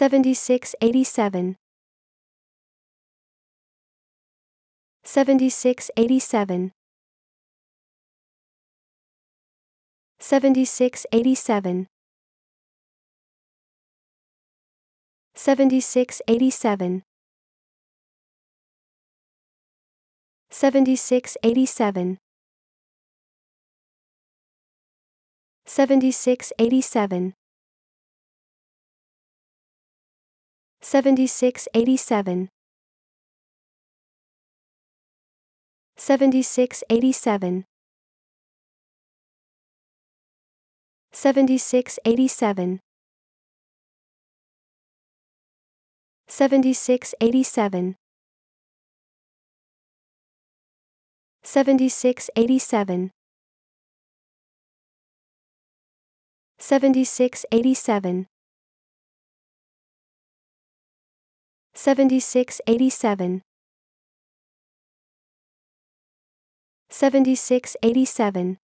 7687 7687 7687 7687 7687 7687 7687 7687 7687 7687 7687 7687 7687 7687